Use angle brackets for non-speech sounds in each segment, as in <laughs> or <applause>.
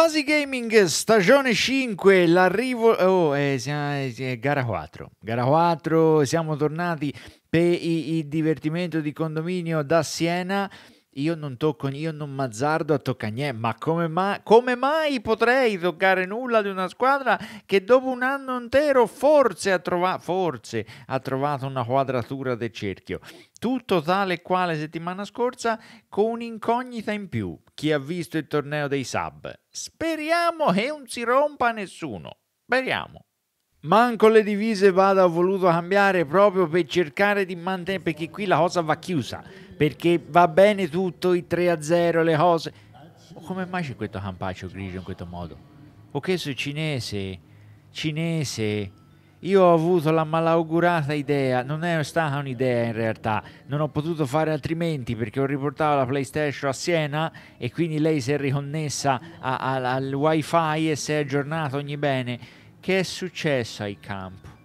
Quasi Gaming stagione 5, l'arrivo, oh, eh, siamo, eh, gara 4, gara 4, siamo tornati per il divertimento di condominio da Siena io non tocco, io non mazzardo a toccare niente, ma come mai, come mai potrei toccare nulla di una squadra che dopo un anno intero forse ha, trova, forse ha trovato una quadratura del cerchio? Tutto tale e quale settimana scorsa con un'incognita in più, chi ha visto il torneo dei sub. Speriamo che non si rompa nessuno, speriamo. Manco le divise vada ho voluto cambiare proprio per cercare di mantenere, perché qui la cosa va chiusa perché va bene tutto, il 3-0, le cose. O come mai c'è questo campaccio grigio in questo modo? O che sono cinese, cinese. Io ho avuto la malaugurata idea, non è stata un'idea in realtà, non ho potuto fare altrimenti perché ho riportato la PlayStation a Siena e quindi lei si è riconnessa a, a, al wifi e si è aggiornato ogni bene. Che è successo ai campo?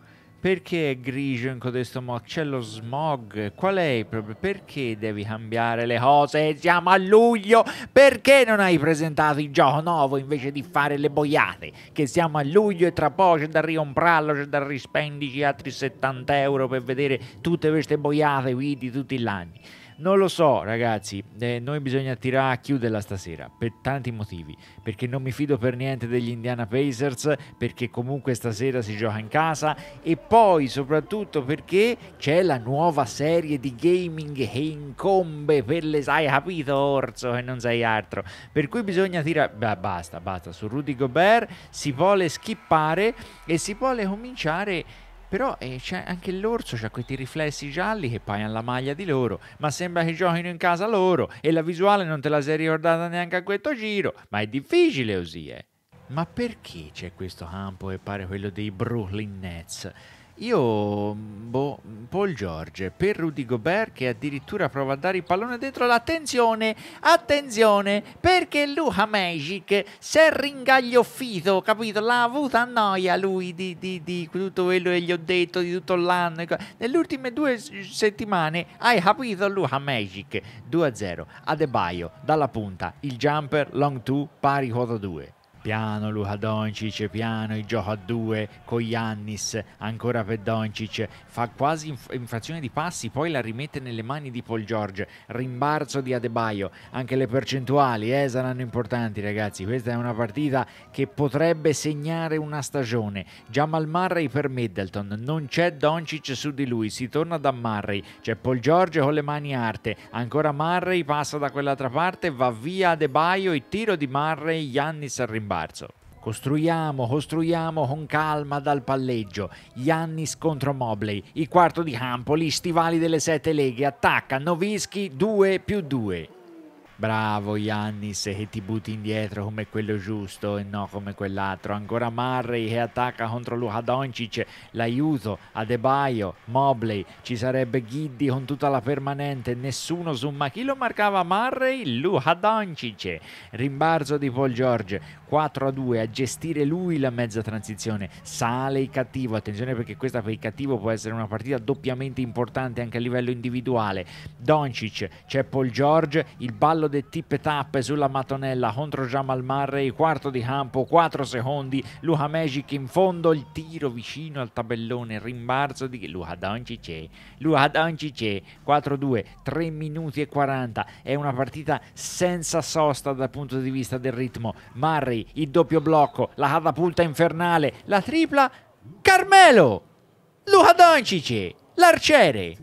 Perché è grigio in codesto modo? C'è lo smog. Qual è proprio? Perché devi cambiare le cose? Siamo a luglio. Perché non hai presentato il gioco nuovo invece di fare le boiate? Che siamo a luglio e tra poco c'è da riomprarlo, c'è da rispendici altri 70 euro per vedere tutte queste boiate qui di tutti gli anni. Non lo so, ragazzi, eh, noi bisogna tirare a chiuderla stasera per tanti motivi, perché non mi fido per niente degli Indiana Pacers, perché comunque stasera si gioca in casa e poi soprattutto perché c'è la nuova serie di gaming che incombe per le sai capito Orso e non sai altro. Per cui bisogna tirare basta, basta, su Rudy Gobert si vuole skippare e si vuole cominciare però eh, anche l'orso ha questi riflessi gialli che paiano la maglia di loro, ma sembra che giochino in casa loro e la visuale non te la sei ricordata neanche a questo giro, ma è difficile così, eh. Ma perché c'è questo campo che pare quello dei Brooklyn Nets? Io, mm, boh, mm, Paul George per Rudy Gobert che addirittura prova a dare il pallone dentro. Attenzione, attenzione, perché Luca Magic si è ringaglioffito, capito? L'ha avuta a noia lui di, di, di, tutto quello che gli ho detto di tutto l'anno. Nelle ultime due settimane hai capito Luca Magic 2-0, Adebaio dalla punta, il jumper long 2 pari quota 2 piano Luca Doncic, piano il gioco a due con Giannis, ancora per Doncic, fa quasi inf- infrazione di passi, poi la rimette nelle mani di Paul George, rimbarzo di Adebaio, anche le percentuali eh, saranno importanti ragazzi, questa è una partita che potrebbe segnare una stagione, Jamal Murray per Middleton, non c'è Doncic su di lui, si torna da Murray, c'è Paul George con le mani arte, ancora Murray passa da quell'altra parte, va via Adebaio, il tiro di Murray, Giannis al rimbarzo sbalzo. Costruiamo, costruiamo con calma dal palleggio. Giannis contro Mobley. Il quarto di campo, gli stivali delle sette leghe. Attacca Novischi 2 più 2. Bravo Giannis che ti butti indietro come quello giusto e no come quell'altro. Ancora Murray che attacca contro Luca Doncic, l'aiuto Adebaio, Mobley, ci sarebbe Giddy con tutta la permanente, nessuno su ma chi lo marcava Murray? Luca Doncic. Rimbarzo di Paul George, 4 a 2 a gestire lui la mezza transizione sale il cattivo attenzione perché questa per il cattivo può essere una partita doppiamente importante anche a livello individuale Doncic c'è Paul George il ballo del tip e tap sulla mattonella contro Jamal Murray quarto di campo 4 secondi Luca Magic in fondo il tiro vicino al tabellone rimbarzo di Luca Doncic Luca Doncic 4 2 3 minuti e 40 è una partita senza sosta dal punto di vista del ritmo Murray il doppio blocco, la catapulta infernale, la tripla, Carmelo, Luca Doncic, l'arciere.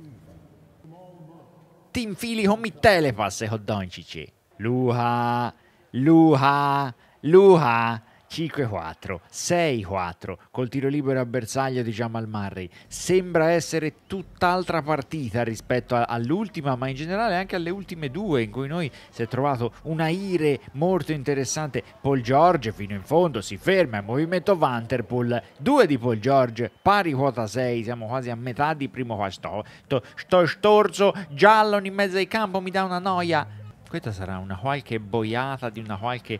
Ti infili con mi telepass con Doncic. Luca, Luca, Luca, 5-4, 6-4 col tiro libero a bersaglio di Jamal Murray. Sembra essere tutt'altra partita rispetto all'ultima, ma in generale anche alle ultime due in cui noi si è trovato una ire molto interessante. Paul George fino in fondo si ferma, in movimento Vanterpool, 2 di Paul George, pari quota 6, siamo quasi a metà di primo quarto. Sto, sto storzo giallo in mezzo ai campo mi dà una noia. Questa sarà una qualche boiata di una qualche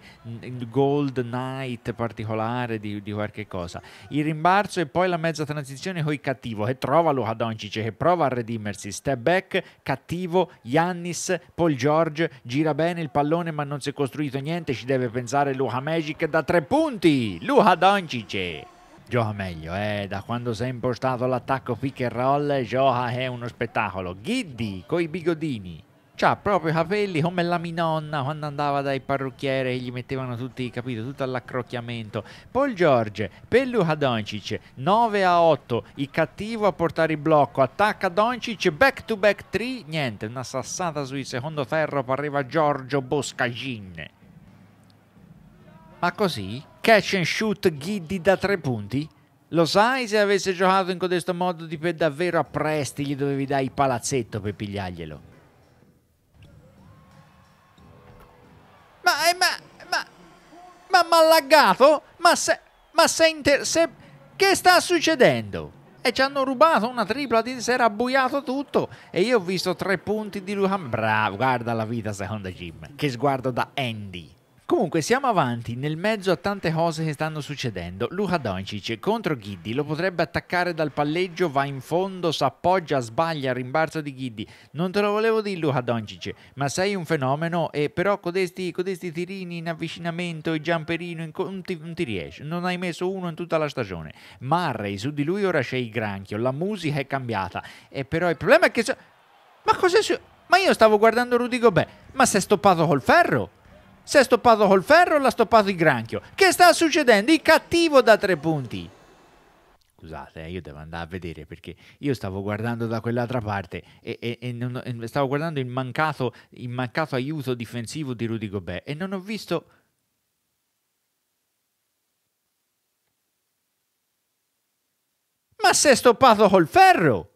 gold night particolare di, di qualche cosa. Il rimbarzo e poi la mezza transizione con il cattivo che trova Luca Doncic che prova a redimersi. Step back, cattivo, Yannis, Paul George, gira bene il pallone ma non si è costruito niente, ci deve pensare Luca Magic da tre punti. Luca Doncic gioca meglio, eh? da quando si è impostato l'attacco pick and roll gioca è uno spettacolo. Ghiddi coi bigodini. Cioè, ha proprio i capelli come la mia nonna quando andava dai parrucchiere e gli mettevano tutti, capito, tutto all'accrocchiamento. Paul George per Luca Doncic 9 a 8, il cattivo a portare il blocco, attacca Doncic, back to back 3, niente, una sassata sul secondo ferro pareva Giorgio Boscagine. Ma così? Catch and shoot Giddy da 3 punti? Lo sai se avesse giocato in questo modo di per davvero a presti gli dovevi dare il palazzetto per pigliarglielo. m'allagato? Ma se... Ma se, inter, se... Che sta succedendo? E ci hanno rubato una tripla di sera, abbuiato tutto. E io ho visto tre punti di Luhan. Bravo, guarda la vita secondo Jim. Che sguardo da Andy. Comunque siamo avanti nel mezzo a tante cose che stanno succedendo. Luca Doncic contro Ghiddi lo potrebbe attaccare dal palleggio, va in fondo, s'appoggia, sbaglia, rimbarzo di Ghiddi. Non te lo volevo dire Luca Doncic, ma sei un fenomeno e però codesti, codesti tirini in avvicinamento, e giamperino, in, non, ti, non ti riesci, non hai messo uno in tutta la stagione. Marray, su di lui ora c'è il granchio, la musica è cambiata. E però il problema è che... So ma cos'è? Ma io stavo guardando Rudy Gobert, ma si è stoppato col ferro? Si è stoppato col ferro, o l'ha stoppato il granchio. Che sta succedendo? Il cattivo da tre punti. Scusate, eh, io devo andare a vedere perché io stavo guardando da quell'altra parte e, e, e, non, e stavo guardando il mancato, il mancato, aiuto difensivo di Rudy Gobert e non ho visto... Ma si è stoppato col ferro!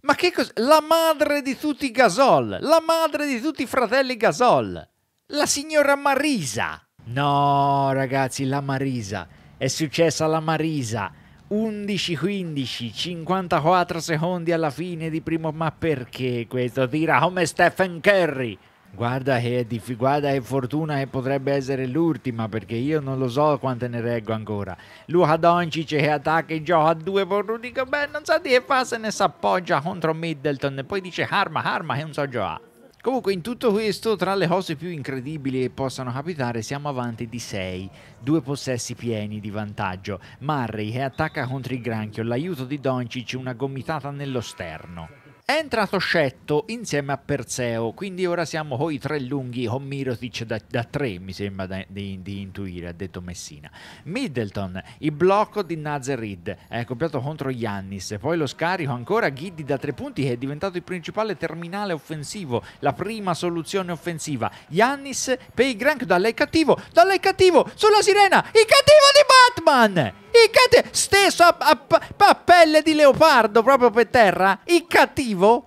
Ma che cos'è? La madre di tutti i Gasol! La madre di tutti i fratelli Gasol! La signora Marisa. No, ragazzi, la Marisa. È successa la Marisa. 11-15, 54 secondi alla fine di primo, ma perché questo tira come Stephen Curry? Guarda che, dif- guarda che fortuna che potrebbe essere l'ultima perché io non lo so quante ne reggo ancora. Luca Doncic che attacca e gioca a due con Rudy Gobert, non sa di che fa se ne s'appoggia contro Middleton e poi dice Arma, Arma che non so giocare. Comunque in tutto questo, tra le cose più incredibili che possano capitare, siamo avanti di 6, due possessi pieni di vantaggio. Murray che attacca contro il granchio, l'aiuto di Doncic, una gomitata nello sterno. Entra entrato insieme a Perseo, quindi ora siamo con i tre lunghi, con Mirotic da, da tre, mi sembra da, di, di, intuire, ha detto Messina. Middleton, il blocco di Nazarid, è copiato contro Yannis, poi lo scarico ancora Ghiddi da tre punti che è diventato il principale terminale offensivo, la prima soluzione offensiva. Yannis per Grank da lei cattivo, da lei cattivo, sulla sirena, il cattivo di Batman! Iccate, steso a, a, a, pelle di leopardo proprio per terra. Il cattivo.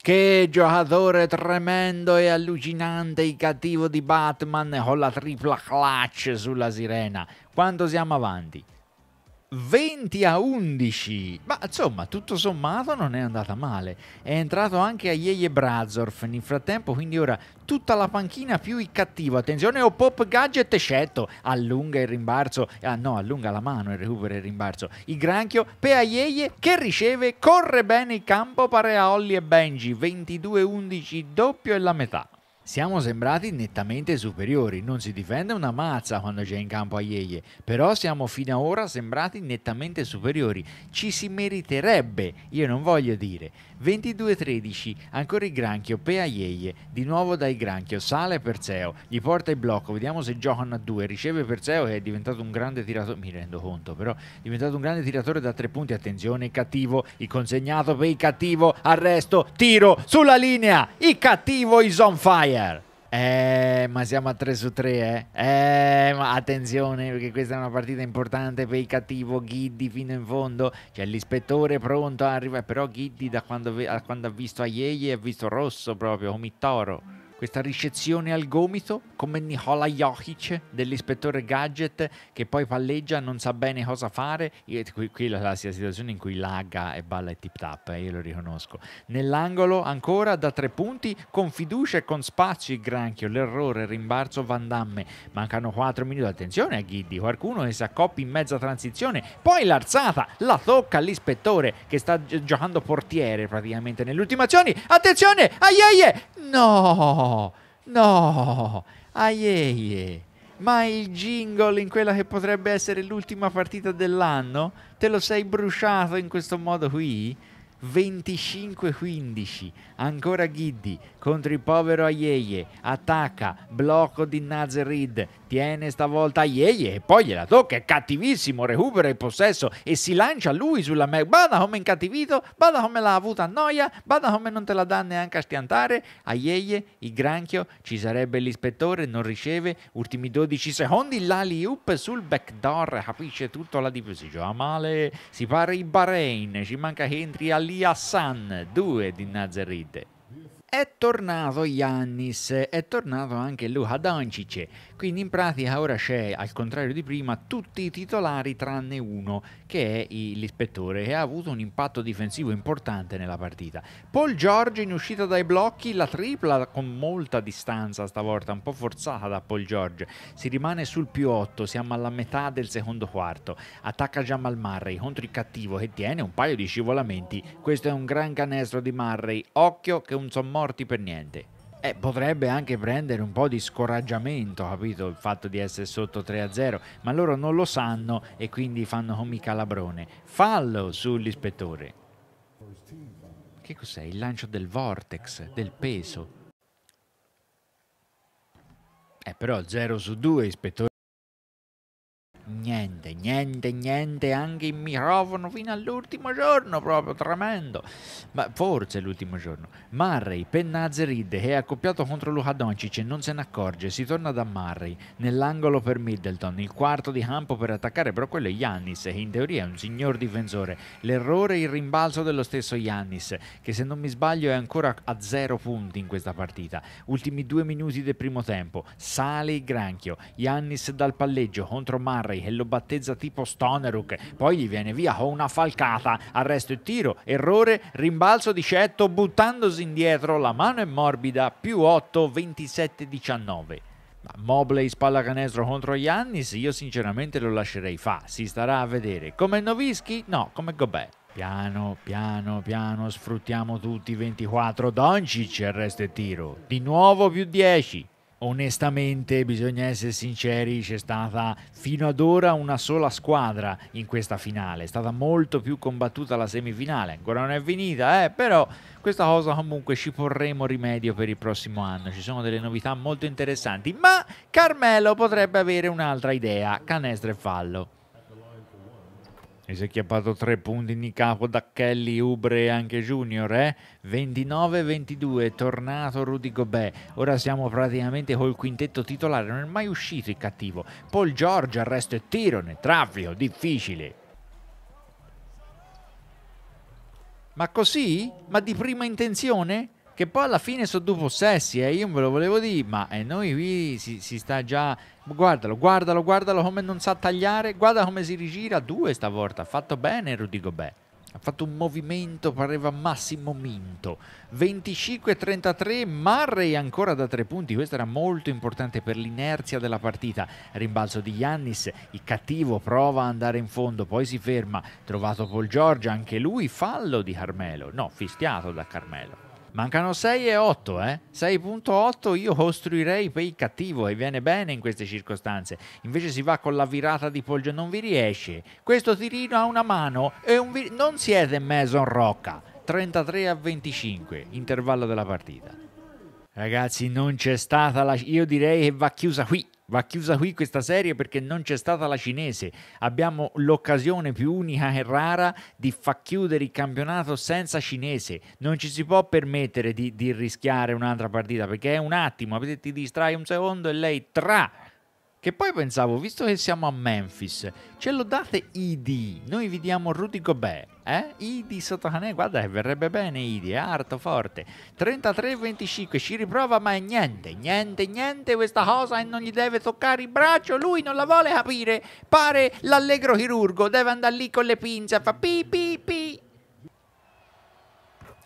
Che giocatore tremendo e allucinante il cattivo di Batman con la tripla clutch sulla sirena. Quando siamo avanti? 20 a 11. Ma insomma, tutto sommato non è andata male. È entrato anche Aieje Brazorf nel frattempo, quindi ora tutta la panchina più il cattivo. Attenzione, o Pop Gadget Scetto allunga il rimbalzo, ah no, allunga la mano e recupera il rimbalzo. Il granchio per Aieje che riceve, corre bene il campo, pare a Olli e Benji, 22-11, doppio e la metà. Siamo sembrati nettamente superiori, non si difende una mazza quando c'è in campo a Aieye, però siamo fino ad ora sembrati nettamente superiori, ci si meriterebbe, io non voglio dire. 22-13, ancora il granchio Pea Aieye, di nuovo dai granchio, sale Perseo, gli porta il blocco, vediamo se giocano a due, riceve Perseo che è diventato un grande tiratore, mi rendo conto però, è diventato un grande tiratore da tre punti, attenzione, cattivo, il consegnato per il cattivo, arresto, tiro, sulla linea, il cattivo is on fire. Villarreal. Eh, ma siamo a 3 su 3, eh. eh. ma attenzione perché questa è una partita importante per il cattivo Giddy fino in fondo. C'è l'ispettore pronto, arriva però Giddy da quando, quando ha visto Aiei ha visto rosso proprio, come toro questa ricezione al gomito, come Nicola Jokic dell'ispettore Gadget che poi palleggia, non sa bene cosa fare. Eh, qui, qui la classica situazione in cui lagga e balla e tip tap, eh, io lo riconosco. Nell'angolo ancora da tre punti, con fiducia e con spazio il granchio, l'errore, rimbarzo Van Damme. Mancano 4 minuti, attenzione a Ghiddi, qualcuno che si accoppi in mezza transizione, poi l'arzata, la tocca all'ispettore che sta gi giocando portiere praticamente nell'ultima azione. Attenzione, aieie, no! No, aieie. Ma il jingle in quella che potrebbe essere l'ultima partita dell'anno, te lo sei bruciato in questo modo qui? 25-15, ancora Giddy contro il povero Aieie, attacca, blocco di Nazarid, tiene stavolta Yeye yeah, e poi gliela tocca, è cattivissimo, recupera il possesso e si lancia lui sulla me, bada come incattivito, bada come l'ha avuta a noia, bada come non te la dà neanche a stiantare, a Yeye il granchio, ci sarebbe l'ispettore, non riceve, ultimi 12 secondi, l'ali up sul backdoor, capisce tutto la difesa, si gioca male, si pare il Bahrain, ci manca che entri Ali Hassan, due di Nazarite è tornato Yannis, è tornato anche Luca Doncic, quindi in pratica ora c'è, al contrario di prima, tutti i titolari tranne uno, che è l'ispettore, che ha avuto un impatto difensivo importante nella partita. Paul George in uscita dai blocchi, la tripla con molta distanza stavolta, un po' forzata da Paul George, si rimane sul più 8, siamo alla metà del secondo quarto, attacca Jamal Murray contro il cattivo che tiene un paio di scivolamenti, questo è un gran canestro di Murray, occhio che un sommo morti per niente. Eh, potrebbe anche prendere un po' di scoraggiamento, capito? Il fatto di essere sotto 3-0, ma loro non lo sanno e quindi fanno come i calabrone. Fallo sull'ispettore. Che cos'è? Il lancio del vortex, del peso. Eh, però 0 su 2, ispettore niente, niente, niente, anche il microfono fino all'ultimo giorno, proprio tremendo. Ma forse l'ultimo giorno. Murray, Pennazerid che è accoppiato contro Luca Doncic e non se ne accorge, si torna da Murray nell'angolo per Middleton, il quarto di campo per attaccare, però quello è Yannis, che in teoria è un signor difensore. L'errore e il rimbalzo dello stesso Yannis, che se non mi sbaglio è ancora a zero punti in questa partita. Ultimi due minuti del primo tempo, sale il granchio, Yannis dal palleggio contro Murray e lo battezza tipo Stoneruk, poi gli viene via, ho una falcata, arresto e tiro, errore, rimbalzo di Cetto buttandosi indietro, la mano è morbida, più 8, 27-19. Mobley spalla canestro contro Giannis io sinceramente lo lascerei fa, si starà a vedere. Come Novischi? No, come Gobè. Piano, piano, piano, sfruttiamo tutti i 24 Doncic, arresto e tiro. Di nuovo più 10 onestamente bisogna essere sinceri c'è stata fino ad ora una sola squadra in questa finale è stata molto più combattuta la semifinale ancora non è finita eh, però questa cosa comunque ci porremo rimedio per il prossimo anno ci sono delle novità molto interessanti ma Carmelo potrebbe avere un'altra idea canestro e fallo e si è chiappato tre punti di capo da Kelly, Ubre e anche Junior, eh? 29-22, tornato Rudy Gobè. Ora siamo praticamente col quintetto titolare, non è mai uscito il cattivo. Paul George, arresto e tiro, nel traffico, difficile. Ma così? Ma di prima intenzione? che poi alla fine sono due possessi e eh, io ve lo volevo dire ma eh, noi qui si, si, sta già guardalo guardalo guardalo come non sa tagliare guarda come si rigira due stavolta ha fatto bene Rudy Gobert ha fatto un movimento, pareva Massimo Minto. 25-33, Murray ancora da tre punti, questo era molto importante per l'inerzia della partita. Rimbalzo di Yannis, il cattivo prova a andare in fondo, poi si ferma, trovato Paul Giorgia, anche lui fallo di Carmelo, no, fischiato da Carmelo. Mancano 6 e 8, eh? 6.8 io costruirei per il cattivo e viene bene in queste circostanze. Invece si va con la virata di Poggio, non vi riesce. Questo tirino ha una mano e un vi- non siete Mason Rocca. 33 a 25, intervallo della partita. Ragazzi, non c'è stata la... Io direi che va chiusa qui Va chiusa qui questa serie perché non c'è stata la cinese. Abbiamo l'occasione più unica e rara di far chiudere il campionato senza cinese. Non ci si può permettere di, di rischiare un'altra partita perché è un attimo, ti distrai un secondo e lei tra che poi pensavo, visto che siamo a Memphis, ce lo date ID? Noi vi diamo Rudy Gobert, eh? ID sotto Sottocanè, guarda che verrebbe bene ID, è eh? alto, forte. 33-25, ci riprova ma è niente, niente, niente questa cosa e non gli deve toccare il braccio, lui non la vuole capire. Pare l'allegro chirurgo, deve andare lì con le pinze, fa pi pi pi.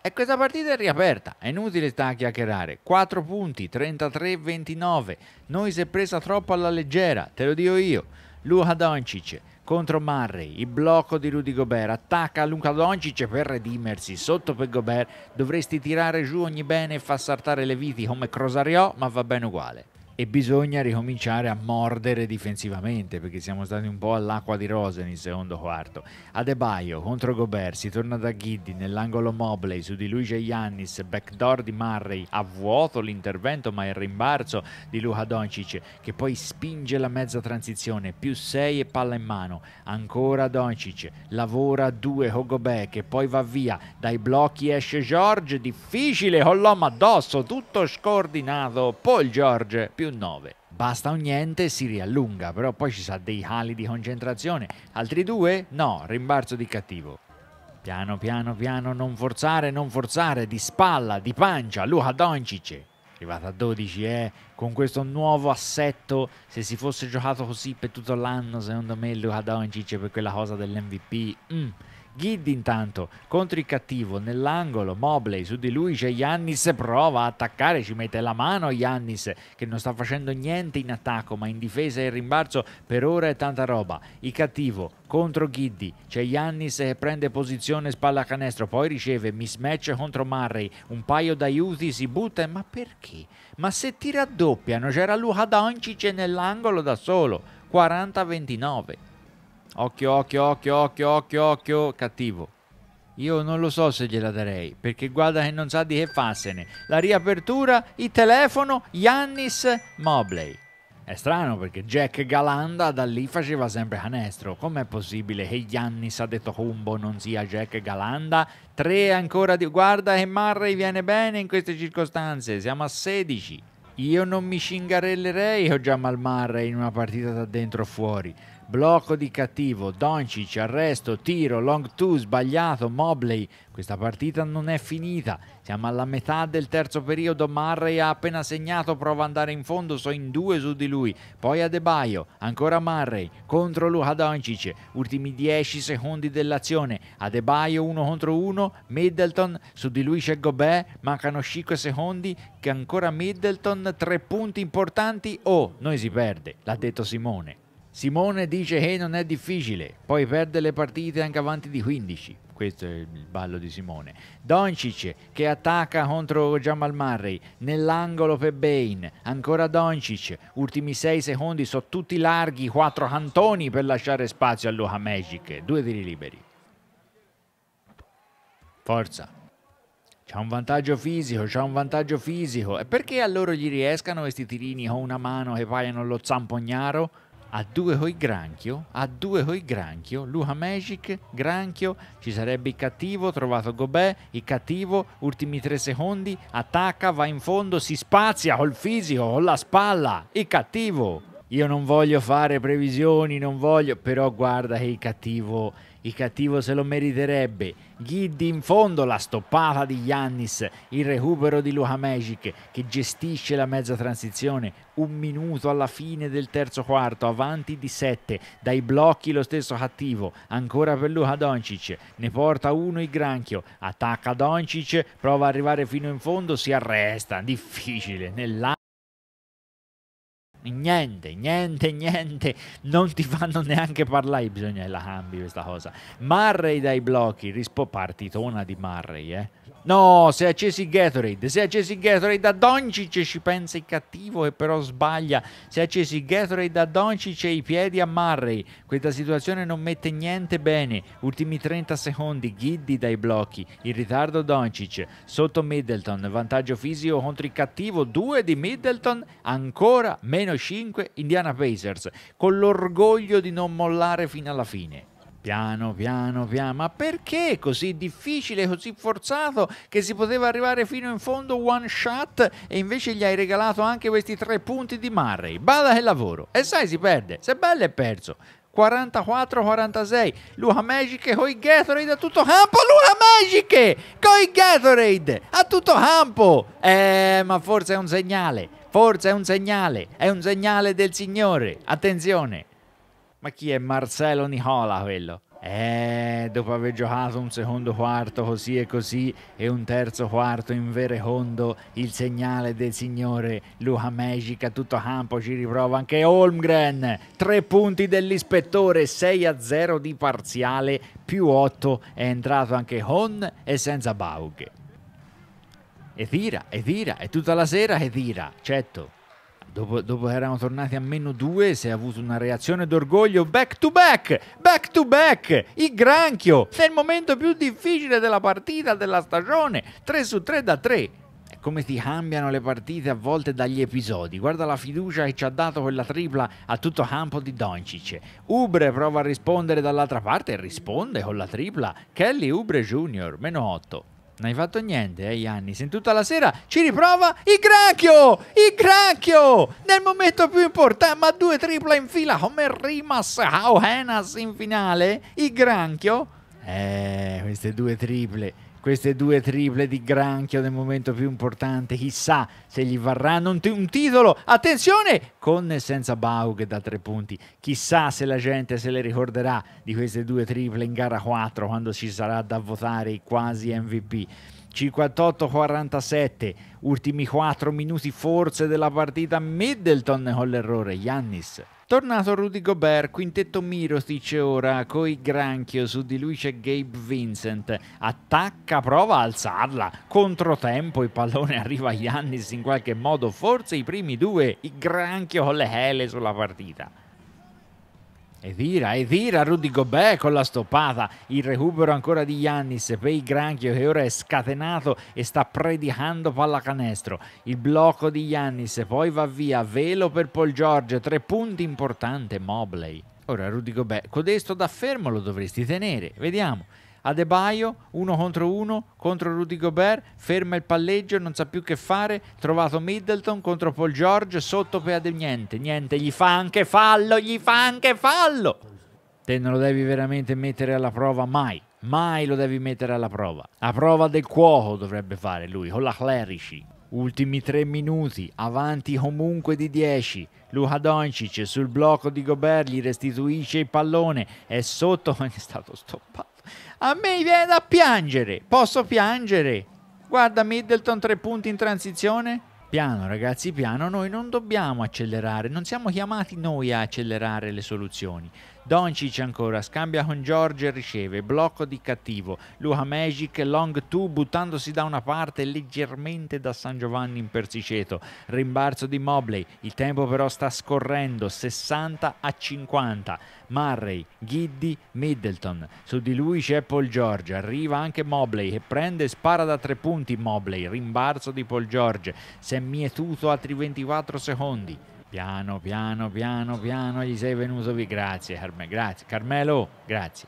E questa partita è riaperta, è inutile stare a chiacchierare. 4 punti, 33-29. Noi si è presa troppo alla leggera, te lo dico io. Luca Doncic contro Murray, il blocco di Rudy Gobert, attacca Luca Doncic per redimersi, sotto per Gobert dovresti tirare giù ogni bene e far saltare le viti come Crosariò, ma va bene uguale e bisogna ricominciare a mordere difensivamente perché siamo stati un po' all'acqua di rose nel secondo quarto. Adebaio contro Gobert si torna da Giddy nell'angolo Mobley, su di lui c'è Giannis, backdoor di Murray, a vuoto l'intervento ma il rimbarzo di Luca Doncic che poi spinge la mezza transizione, più 6 e palla in mano, ancora Doncic, lavora 2 con Gobert che poi va via, dai blocchi esce George, difficile con l'uomo addosso, tutto scordinato, Paul George più più 9. Basta o niente, si riallunga, però poi ci sa dei hali di concentrazione. Altri due? No, rimbarzo di cattivo. Piano piano piano, non forzare, non forzare, di spalla, di pancia, Luca Doncic. Arrivata a 12, eh, con questo nuovo assetto, se si fosse giocato così per tutto l'anno, secondo me Luca Doncic per quella cosa dell'MVP... Mm Giddy intanto contro il cattivo nell'angolo, Mobley su di lui c'è Yannis, prova a attaccare, ci mette la mano Yannis che non sta facendo niente in attacco ma in difesa e in rimbalzo per ora è tanta roba. Il cattivo contro Giddy, c'è Yannis che prende posizione spalla a canestro, poi riceve mismatch contro Murray, un paio d'aiuti si butta, ma perché? Ma se ti raddoppiano c'era Luca Doncic nell'angolo da solo, 40-29. Occhio, occhio, occhio, occhio, occhio, occhio. Cattivo. Io non lo so se gliela darei, perché guarda che non sa di che farsene. La riapertura, il telefono, Yannis Mobley. È strano perché Jack Galanda da lì faceva sempre canestro. Com'è possibile che Yannis ha detto Humbo non sia Jack Galanda? Tre ancora di... Guarda che Murray viene bene in queste circostanze, siamo a 16. Io non mi cingarellerei ho già Malmarre in una partita da dentro o fuori blocco di cattivo, Doncic, arresto, tiro, long two, sbagliato, Mobley. Questa partita non è finita, siamo alla metà del terzo periodo, Murray ha appena segnato, prova ad andare in fondo, sono in due su di lui, poi Adebaio, ancora Murray, contro Luca Doncic, ultimi 10 secondi dell'azione, Adebaio 1 contro 1, Middleton, su di lui c'è Gobert, mancano 5 secondi, che ancora Middleton, tre punti importanti, oh, noi si perde, l'ha detto Simone. Simone dice che non è difficile, poi perde le partite anche avanti di 15. Questo è il ballo di Simone. Doncic che attacca contro Jamal Murray nell'angolo per Bane. Ancora Doncic, ultimi 6 secondi, sono tutti larghi, 4 cantoni per lasciare spazio a Luca Magic. Due tiri liberi. Forza. C'è un vantaggio fisico, c'è un vantaggio fisico. E perché a loro gli riescano questi tirini con una mano che paiono lo zampognaro? a due coi granchio, a due coi granchio, Luca Magic, granchio, ci sarebbe il cattivo, trovato Gobè, il cattivo, ultimi tre secondi, attacca, va in fondo, si spazia col fisico, con la spalla, il cattivo. Io non voglio fare previsioni, non voglio, però guarda che il cattivo il cattivo se lo meriterebbe. Ghiddi in fondo la stoppata di Yannis, il recupero di Luka Magic che gestisce la mezza transizione. Un minuto alla fine del terzo quarto, avanti di 7, dai blocchi lo stesso cattivo, ancora per Luka Doncic, ne porta uno il granchio, attacca Doncic, prova ad arrivare fino in fondo, si arresta, difficile, nell'aria niente, niente, niente, non ti fanno neanche parlare, bisogna la cambi questa cosa. Marray dai blocchi, rispo partitona di Marray, eh No, se accesi il Gatorade, se accesi il Gatorade da Doncic ci pensa il cattivo e però sbaglia. Se accesi il Gatorade da Doncic e i piedi a Murray, questa situazione non mette niente bene. Ultimi 30 secondi, Giddy dai blocchi, in ritardo Doncic, sotto Middleton, vantaggio fisico contro il cattivo, 2 di Middleton, ancora meno 5 Indiana Pacers, con l'orgoglio di non mollare fino alla fine. Piano, piano, piano. Ma perché così difficile, così forzato che si poteva arrivare fino in fondo one shot e invece gli hai regalato anche questi tre punti di Murray? Bada che lavoro. E sai, si perde. Se bello è perso. 44-46. Luca Magic con i Gatorade a tutto campo. Luca Magic con i Gatorade a tutto campo. Eh, ma forse è un segnale. Forse è un segnale. È un segnale del Signore. Attenzione. Ma chi è Marcelo Nicola quello? Eh, dopo aver giocato un secondo quarto così e così e un terzo quarto in vere hondo, il segnale del signore Luca Magica tutto campo ci riprova anche Holmgren. Tre punti dell'ispettore, 6 a 0 di parziale, più 8 è entrato anche Hon e senza Baug. E tira, e tira, e tutta la sera che tira, certo. Dopo, dopo, erano tornati a meno 2, si è avuto una reazione d'orgoglio back to back, back to back, il granchio, nel momento più difficile della partita, della stagione, 3 su 3 da 3. È come si cambiano le partite a volte dagli episodi. Guarda la fiducia che ci ha dato quella tripla a tutto campo di Doncic. Ubre prova a rispondere dall'altra parte e risponde con la tripla. Kelly Ubre Junior meno 8. Non hai fatto niente, eh, Giannis. In tutta la sera ci riprova il granchio! Il granchio! Nel momento più importante, ma due tripla in fila come Rimas Auhenas in finale. Il granchio. Eh, queste due triple queste due triple di granchio nel momento più importante. Chissà se gli varranno un, t- un titolo. Attenzione! Con e senza Baug da tre punti. Chissà se la gente se le ricorderà di queste due triple in gara 4 quando ci sarà da votare i quasi MVP. 58-47, ultimi 4 minuti forse della partita Middleton con l'errore, Yannis Tornato Rudy Gobert, quintetto Mirosic ora, coi granchio, su di lui c'è Gabe Vincent, attacca, prova a alzarla, controtempo, il pallone arriva a Yannis in qualche modo, forse i primi due, il granchio con le hele sulla partita. Evira, Evira, Rudy Gobert con la stoppata, il recupero ancora di Yannis per il granchio che ora è scatenato e sta predicando pallacanestro, il blocco di Yannis, poi va via, velo per Paul George, tre punti importanti, Mobley. Ora Rudy Gobert, codesto da fermo lo dovresti tenere, vediamo. Adebaio, uno contro uno, contro Rudy Gobert, ferma il palleggio, non sa più che fare, trovato Middleton contro Paul George, sotto per Ade- niente, niente, gli fa anche fallo, gli fa anche fallo! Te non lo devi veramente mettere alla prova mai, mai lo devi mettere alla prova. A prova del cuoco dovrebbe fare lui, con la Clerici. Ultimi tre minuti, avanti comunque di 10. Luca Doncic sul blocco di Gobert gli restituisce il pallone, è sotto ma <laughs> è stato stoppato. A me viene da piangere, posso piangere. Guarda Middleton tre punti in transizione. Piano ragazzi, piano, noi non dobbiamo accelerare, non siamo chiamati noi a accelerare le soluzioni. Doncic ancora, scambia con George e riceve, blocco di cattivo, Luha Magic, long two buttandosi da una parte leggermente da San Giovanni in Persiceto, rimbarzo di Mobley, il tempo però sta scorrendo, 60 a 50, Murray, Giddy, Middleton, su di lui c'è Paul George, arriva anche Mobley che prende e spara da tre punti Mobley, rimbarzo di Paul George, si è mietuto altri 24 secondi, Piano, piano, piano, piano gli sei venuto via. Grazie, Carmelo. Grazie. Carmelo, grazie.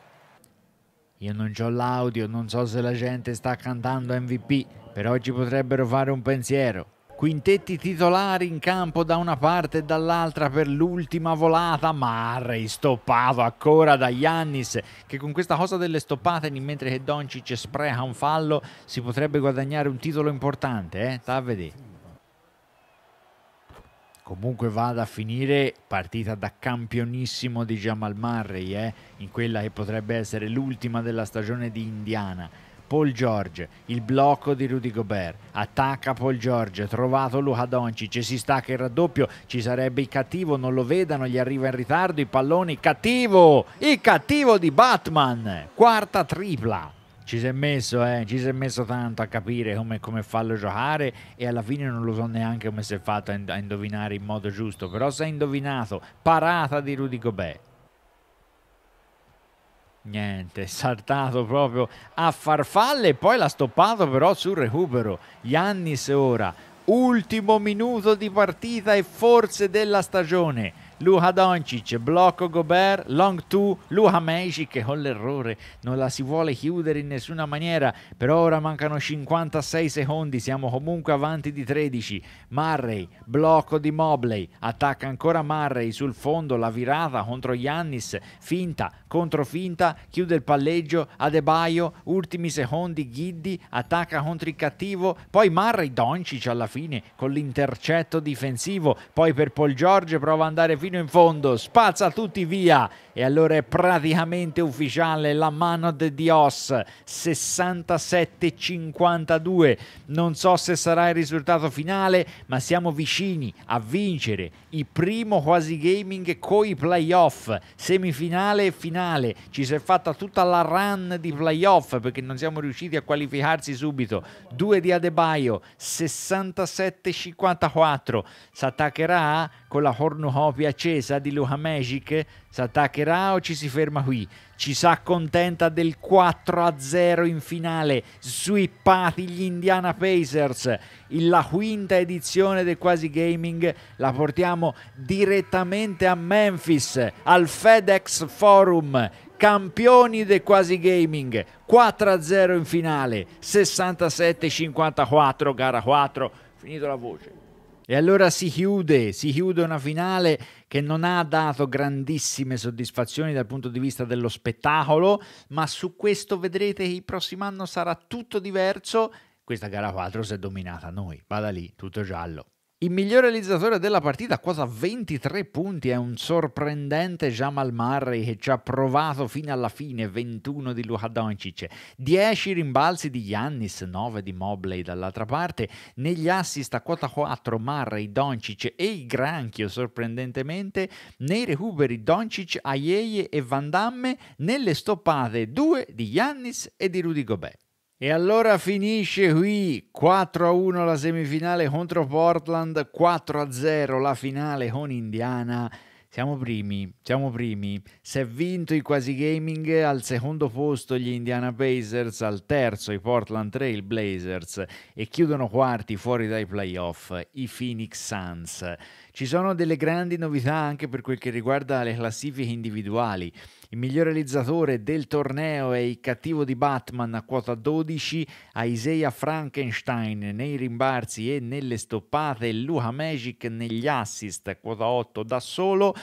Io non ho l'audio, non so se la gente sta cantando MVP, però oggi potrebbero fare un pensiero. Quintetti titolari in campo da una parte e dall'altra per l'ultima volata. Murray stoppato ancora da Yannis che con questa cosa delle stoppate mentre che Doncic spreca un fallo si potrebbe guadagnare un titolo importante, eh? Sta a vedere comunque vada a finire partita da campionissimo di Jamal Murray, eh? in quella che potrebbe essere l'ultima della stagione di Indiana. Paul George, il blocco di Rudy Gobert, attacca Paul George, trovato Luca Doncic, si stacca il raddoppio, ci sarebbe il cattivo, non lo vedano, gli arriva in ritardo i palloni, cattivo, il cattivo di Batman, quarta tripla ci si è messo, eh, ci si è messo tanto a capire come, come, farlo giocare e alla fine non lo so neanche come si è fatto a indovinare in modo giusto, però si è indovinato, parata di Rudy Gobert. Niente, <laughs> è saltato proprio a farfalle e poi l'ha stoppato però sul recupero. Giannis ora, ultimo minuto di partita e forse della stagione Luha Doncic, blocco Gobert, long two, Luha Meiji che ho l'errore non la si vuole chiudere in nessuna maniera, per ora mancano 56 secondi, siamo comunque avanti di 13, Murray, blocco di Mobley, attacca ancora Murray sul fondo, la virata contro Yannis, finta, Controfinta, chiude il palleggio, Adebaio, ultimi secondi, Ghiddi, attacca contro il cattivo, poi Marri Doncic alla fine con l'intercetto difensivo, poi per Paul George prova ad andare fino in fondo, spazza tutti via e allora è praticamente ufficiale la mano di Dios 67-52 non so se sarà il risultato finale ma siamo vicini a vincere il primo quasi gaming coi playoff semifinale e finale ci si è fatta tutta la run di playoff perché non siamo riusciti a qualificarsi subito 2 di Adebaio 67-54 si attaccherà con la cornucopia accesa di Luca Magic si attaccherà o ci si ferma qui? Ci si accontenta del 4-0 in finale, swippati gli Indiana Pacers. La quinta edizione del Quasi Gaming la portiamo direttamente a Memphis, al FedEx Forum. Campioni del Quasi Gaming, 4-0 in finale, 67-54, gara 4. Finito la voce. E allora si chiude, si chiude una finale che non ha dato grandissime soddisfazioni dal punto di vista dello spettacolo, ma su questo vedrete che il prossimo anno sarà tutto diverso. Questa gara 4 si è dominata a noi, vada lì, tutto giallo. Il miglior realizzatore della partita, quasi 23 punti, è un sorprendente Jamal Murray che ci ha provato fino alla fine, 21 di Luka Doncic, 10 rimbalzi di Giannis, 9 di Mobley dall'altra parte, negli assist a quota 4 Murray, Doncic e il granchio sorprendentemente, nei recuperi Doncic, Aieye e Van Damme, nelle stoppate 2 di Giannis e di Rudy Gobert. E allora finisce qui 4-1 la semifinale contro Portland, 4-0 la finale con Indiana. Siamo primi, siamo primi. Si è vinto i quasi gaming al secondo posto gli Indiana Pacers, al terzo i Portland Trail Blazers e chiudono quarti fuori dai playoff i Phoenix Suns. Ci sono delle grandi novità anche per quel che riguarda le classifiche individuali. Il miglior realizzatore del torneo è il cattivo di Batman a quota 12, Isaiah Frankenstein nei rimbalzi e nelle stoppate, Luca Magic negli assist a quota 8 da solo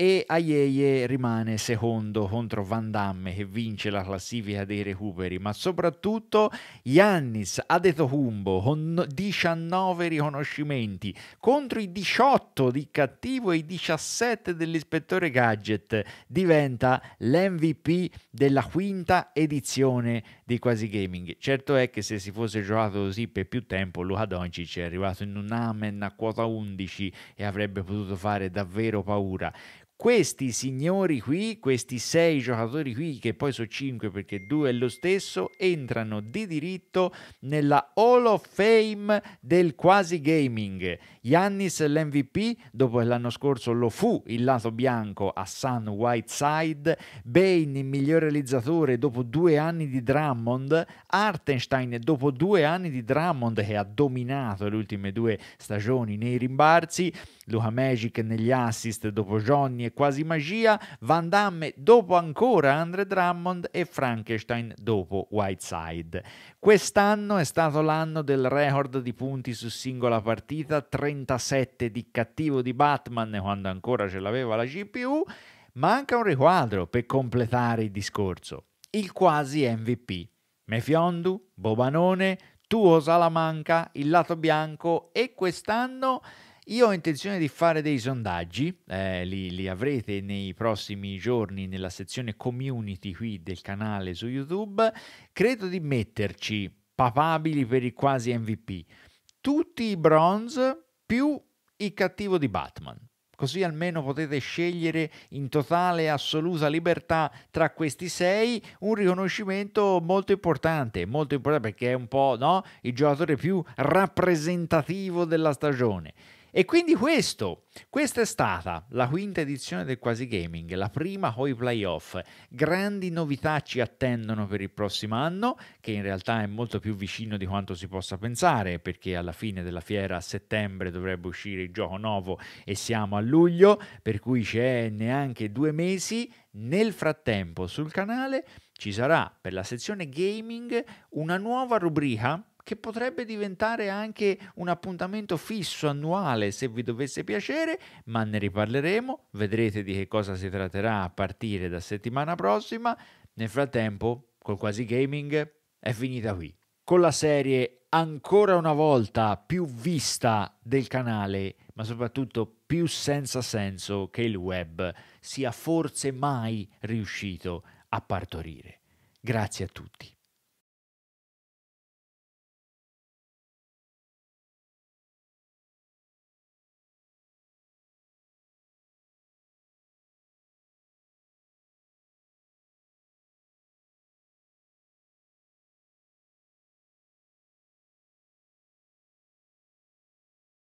e Aieye rimane secondo contro Van Damme che vince la classifica dei recuperi, ma soprattutto Yannis Adetokumbo con 19 riconoscimenti contro i 18 di Cattivo e i 17 dell'ispettore Gadget diventa l'MVP della quinta edizione di Quasi Gaming. Certo è che se si fosse giocato così per più tempo Luca Doncic è arrivato in un amen a quota 11 e avrebbe potuto fare davvero paura questi signori qui, questi sei giocatori qui, che poi sono cinque perché due è lo stesso, entrano di diritto nella Hall of Fame del quasi gaming. Yannis l'MVP, dopo che l'anno scorso lo fu il lato bianco a Sun Whiteside, Bane il miglior realizzatore dopo due anni di Drummond, Artenstein dopo due anni di Drummond che ha dominato le ultime due stagioni nei rimbalzi, Luca Magic negli assist dopo Johnny e quasi magia, Van Damme dopo ancora Andre Drummond e Frankenstein dopo Whiteside. Quest'anno è stato l'anno del record di punti su singola partita, 37 di cattivo di Batman quando ancora ce l'aveva la GPU, manca un riquadro per completare il discorso, il quasi MVP. Mefiondu, Bobanone, Tuo Salamanca, il lato bianco e quest'anno io ho intenzione di fare dei sondaggi, eh, li, li, avrete nei prossimi giorni nella sezione community qui del canale su YouTube. Credo di metterci papabili per i quasi MVP tutti i bronze più il cattivo di Batman. Così almeno potete scegliere in totale e assoluta libertà tra questi sei un riconoscimento molto importante, molto importante perché è un po' no? il giocatore più rappresentativo della stagione. E quindi questo, questa è stata la quinta edizione del Quasi Gaming, la prima coi playoff. Grandi novità ci attendono per il prossimo anno, che in realtà è molto più vicino di quanto si possa pensare, perché alla fine della fiera a settembre dovrebbe uscire il gioco nuovo e siamo a luglio, per cui c'è neanche due mesi. Nel frattempo sul canale ci sarà per la sezione gaming una nuova rubrica che potrebbe diventare anche un appuntamento fisso annuale se vi dovesse piacere, ma ne riparleremo, vedrete di che cosa si tratterà a partire da settimana prossima. Nel frattempo, col quasi gaming è finita qui. Con la serie ancora una volta più vista del canale, ma soprattutto più senza senso che il web sia forse mai riuscito a partorire. Grazie a tutti.